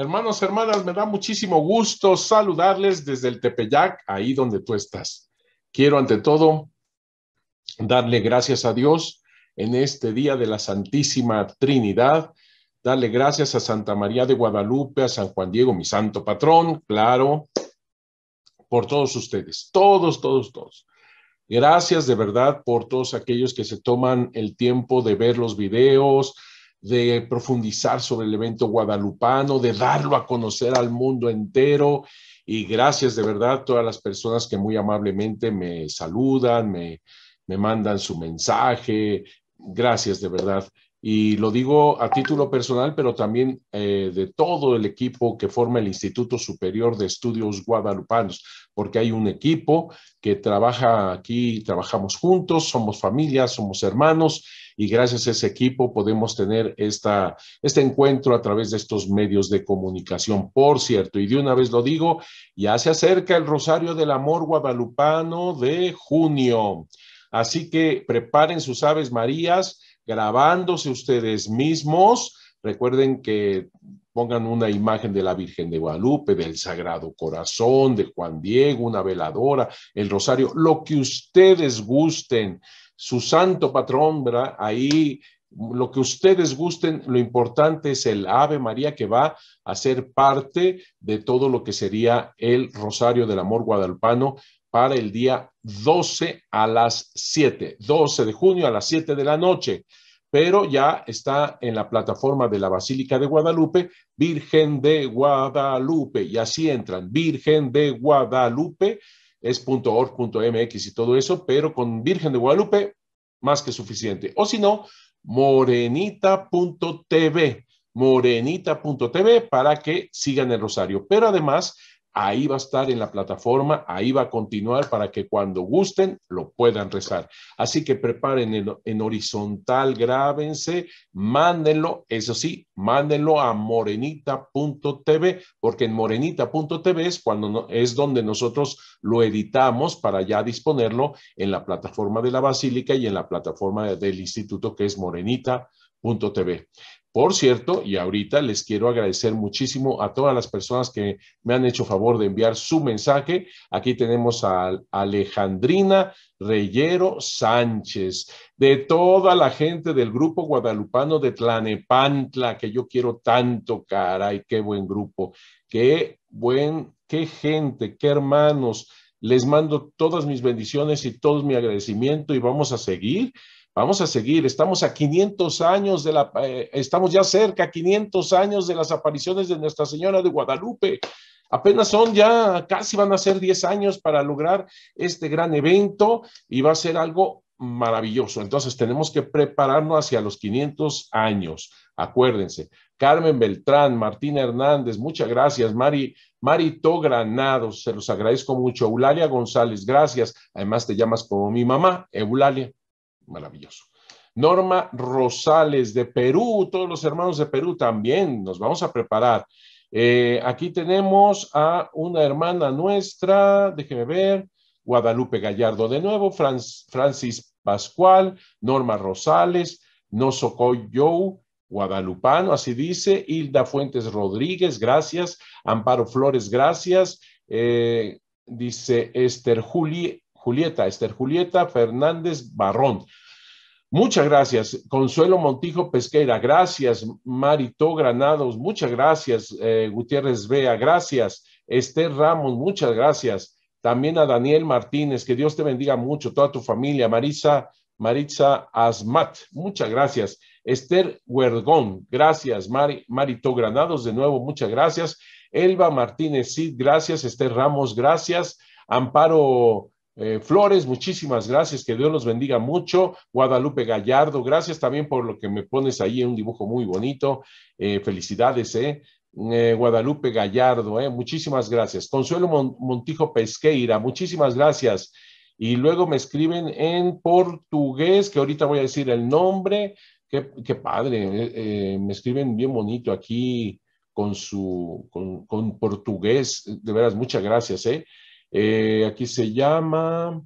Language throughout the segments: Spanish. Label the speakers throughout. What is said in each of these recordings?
Speaker 1: Hermanos, hermanas, me da muchísimo gusto saludarles desde el Tepeyac, ahí donde tú estás. Quiero ante todo darle gracias a Dios en este día de la Santísima Trinidad, darle gracias a Santa María de Guadalupe, a San Juan Diego, mi santo patrón, claro, por todos ustedes, todos, todos, todos. Gracias de verdad por todos aquellos que se toman el tiempo de ver los videos, de profundizar sobre el evento guadalupano, de darlo a conocer al mundo entero. Y gracias de verdad a todas las personas que muy amablemente me saludan, me, mandan su mensaje. Gracias de verdad. Y lo digo a título personal, pero también eh, de todo el equipo que forma el Instituto Superior de Estudios Guadalupanos, porque hay un equipo que trabaja aquí, trabajamos juntos, somos familia, somos hermanos y gracias a ese equipo podemos tener esta, este encuentro a través de estos medios de comunicación. Por cierto, y de una vez lo digo, ya se acerca el Rosario del Amor Guadalupano de junio. Así que preparen sus aves marías grabándose ustedes mismos. Recuerden que pongan una imagen de la Virgen de Guadalupe, del Sagrado Corazón, de Juan Diego, una veladora, el rosario, lo que ustedes gusten su santo patrón, ¿verdad? Ahí lo que ustedes gusten, lo importante es el Ave María que va a ser parte de todo lo que sería el Rosario del Amor Guadalupano para el día 12 a las 7, 12 de junio a las 7 de la noche, pero ya está en la plataforma de la Basílica de Guadalupe, Virgen de Guadalupe, y así entran, Virgen de Guadalupe es.org.mx y todo eso, pero con Virgen de Guadalupe, más que suficiente. O si no, morenita.tv, morenita.tv para que sigan el rosario. Pero además, ahí va a estar en la plataforma, ahí va a continuar para que cuando gusten lo puedan rezar. Así que preparen en, horizontal, grábense, mándenlo, eso sí, mándenlo a morenita.tv, porque en morenita.tv es cuando es donde nosotros lo editamos para ya disponerlo en la plataforma de la Basílica y en la plataforma del Instituto que es morenita.tv. Por cierto, y ahorita les quiero agradecer muchísimo a todas las personas que me han hecho favor de enviar su mensaje. Aquí tenemos a Alejandrina Reyero Sánchez, de toda la gente del grupo guadalupano de Tlanepantla, que yo quiero tanto, caray, qué buen grupo, qué buen, qué gente, qué hermanos. Les mando todas mis bendiciones y todo mi agradecimiento y vamos a seguir Vamos a seguir, estamos a 500 años de la, eh, estamos ya cerca, a 500 años de las apariciones de Nuestra Señora de Guadalupe. Apenas son ya, casi van a ser 10 años para lograr este gran evento y va a ser algo maravilloso. Entonces tenemos que prepararnos hacia los 500 años. Acuérdense, Carmen Beltrán, Martina Hernández, muchas gracias. Mari, Marito Granados, se los agradezco mucho. Eulalia González, gracias. Además te llamas como mi mamá, Eulalia. Maravilloso. Norma Rosales de Perú, todos los hermanos de Perú también, nos vamos a preparar. Eh, aquí tenemos a una hermana nuestra, déjeme ver, Guadalupe Gallardo de nuevo, Francis Pascual, Norma Rosales, Nosocoyo, Guadalupano, así dice, Hilda Fuentes Rodríguez, gracias, Amparo Flores, gracias, eh, dice Esther Juli Julieta, Esther Julieta Fernández Barrón. Muchas gracias. Consuelo Montijo Pesqueira, gracias. Marito Granados, muchas gracias. Eh, Gutiérrez Vea, gracias. Esther Ramos, muchas gracias. También a Daniel Martínez, que Dios te bendiga mucho, toda tu familia. Marisa, Maritza Asmat, muchas gracias. Esther Huergón, gracias. Marito Granados, de nuevo, muchas gracias. Elba Martínez Cid, gracias. Esther Ramos, gracias. Amparo eh, Flores, muchísimas gracias, que Dios los bendiga mucho. Guadalupe Gallardo, gracias también por lo que me pones ahí, un dibujo muy bonito. Eh, felicidades, eh. eh. Guadalupe Gallardo, muchísimas gracias. Consuelo Montijo Pesqueira, muchísimas gracias. Y luego me escriben en portugués, que ahorita voy a decir el nombre. Qué, padre, me escriben bien bonito aquí con su, con, con portugués. De veras, muchas gracias, ¿eh? Eh, aquí se llama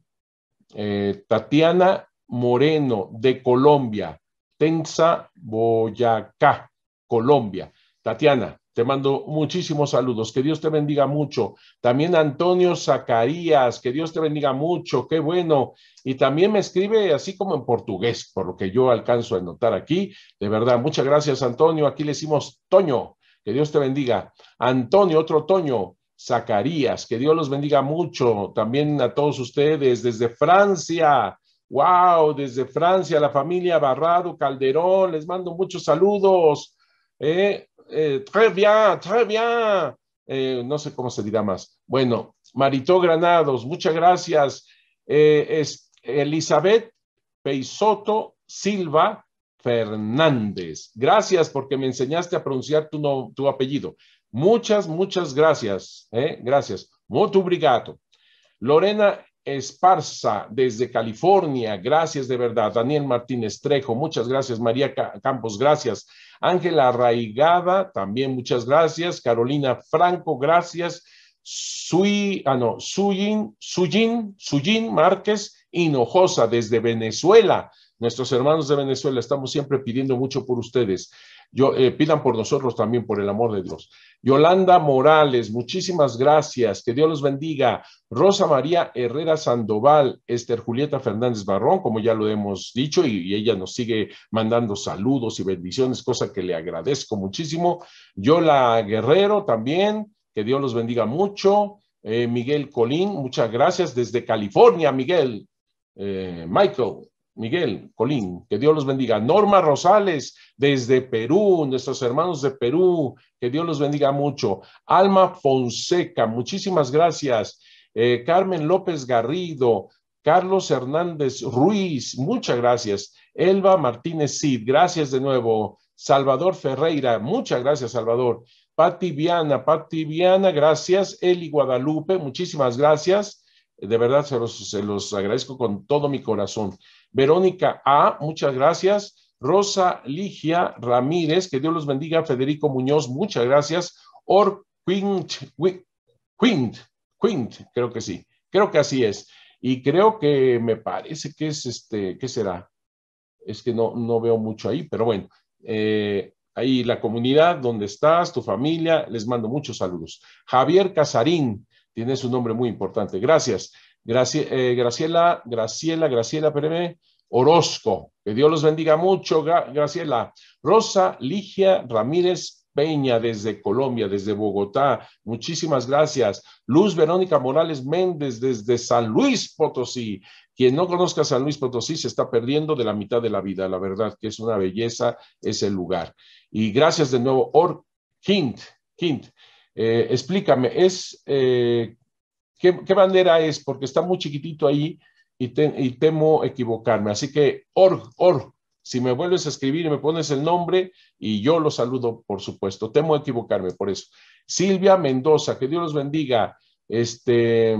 Speaker 1: eh, Tatiana Moreno de Colombia, Tensa Boyacá, Colombia. Tatiana, te mando muchísimos saludos. Que Dios te bendiga mucho. También Antonio Zacarías, que Dios te bendiga mucho. Qué bueno. Y también me escribe así como en portugués, por lo que yo alcanzo a notar aquí. De verdad, muchas gracias, Antonio. Aquí le decimos Toño. Que Dios te bendiga. Antonio, otro Toño. Zacarías. Que Dios los bendiga mucho. También a todos ustedes desde Francia. Wow, desde Francia, la familia Barrado Calderón. Les mando muchos saludos. Eh, eh, très bien, très bien. Eh, no sé cómo se dirá más. Bueno, Marito Granados, muchas gracias. Eh, Elizabeth Peisoto Silva Fernández. Gracias porque me enseñaste a pronunciar tu, tu apellido. Muchas, muchas gracias. Eh, gracias. Muito obrigado. Lorena Esparza, desde California, gracias de verdad. Daniel Martínez Trejo, muchas gracias. María Campos, gracias. Ángela Arraigada, también muchas gracias. Carolina Franco, gracias. Sui, ah, no, Suyin, Suyin, Márquez Hinojosa, desde Venezuela. Nuestros hermanos de Venezuela, estamos siempre pidiendo mucho por ustedes. Eh, pidan por nosotros también, por el amor de Dios. Yolanda Morales, muchísimas gracias. Que Dios los bendiga. Rosa María Herrera Sandoval, Esther Julieta Fernández Barrón, como ya lo hemos dicho, y, ella nos sigue mandando saludos y bendiciones, cosa que le agradezco muchísimo. Yola Guerrero también, que Dios los bendiga mucho. Eh, Miguel Colín, muchas gracias desde California, Miguel. Eh, Michael, Miguel Colín, que Dios los bendiga. Norma Rosales, desde Perú, nuestros hermanos de Perú, que Dios los bendiga mucho. Alma Fonseca, muchísimas gracias. Eh, Carmen López Garrido, Carlos Hernández Ruiz, muchas gracias. Elba Martínez Cid, gracias de nuevo. Salvador Ferreira, muchas gracias, Salvador. Pati Viana, Pati Viana, gracias. Eli Guadalupe, muchísimas gracias. De verdad, se se los agradezco con todo mi corazón. Verónica A, muchas gracias. Rosa Ligia Ramírez, que Dios los bendiga. Federico Muñoz, muchas gracias. Or Quint, Quint, creo que sí, creo que así es. Y creo que me parece que es este, ¿qué será? Es que no, no veo mucho ahí, pero bueno, eh, ahí la comunidad, donde estás, tu familia, les mando muchos saludos. Javier Casarín, tiene su nombre muy importante, gracias. Eh, Graciela, Graciela, Graciela, Graciela, Orozco. Que Dios los bendiga mucho, Graciela. Rosa Ligia Ramírez Peña desde Colombia, desde Bogotá. Muchísimas gracias. Luz Verónica Morales Méndez desde San Luis Potosí. Quien no conozca San Luis Potosí se está perdiendo de la mitad de la vida, la verdad, que es una belleza ese lugar. Y gracias de nuevo, Orkint, Kint, eh, explícame, ¿es eh, ¿Qué, bandera es? Porque está muy chiquitito ahí y, temo equivocarme. Así que, org, org, si me vuelves a escribir y me pones el nombre, y yo lo saludo, por supuesto. Temo equivocarme por eso. Silvia Mendoza, que Dios los bendiga. Este,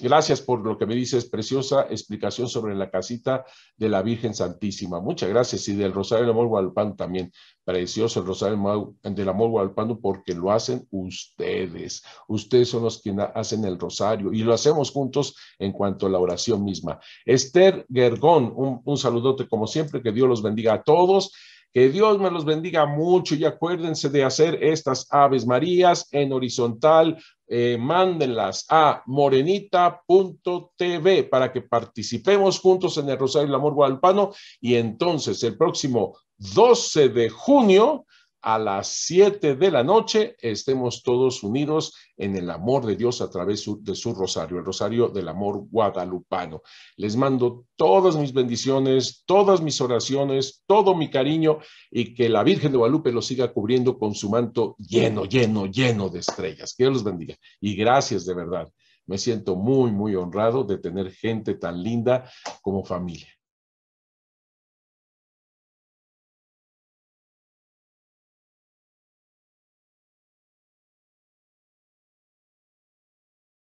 Speaker 1: Gracias por lo que me dices, preciosa explicación sobre la casita de la Virgen Santísima. Muchas gracias. Y del Rosario del Amor Guadalupando también. Precioso el Rosario del Amor Guadalupando porque lo hacen ustedes. Ustedes son los que hacen el Rosario y lo hacemos juntos en cuanto a la oración misma. Esther Gergón, un, un saludote como siempre. Que Dios los bendiga a todos. Que Dios me los bendiga mucho y acuérdense de hacer estas aves marías en horizontal. Eh, mándenlas a morenita.tv para que participemos juntos en el Rosario del Amor Guadalpano y entonces el próximo 12 de junio a las 7 de la noche estemos todos unidos en el amor de Dios a través de su rosario, el rosario del amor guadalupano. Les mando todas mis bendiciones, todas mis oraciones, todo mi cariño y que la Virgen de Guadalupe lo siga cubriendo con su manto lleno, lleno, lleno de estrellas. Que Dios los bendiga y gracias de verdad. Me siento muy, muy honrado de tener gente tan linda como familia.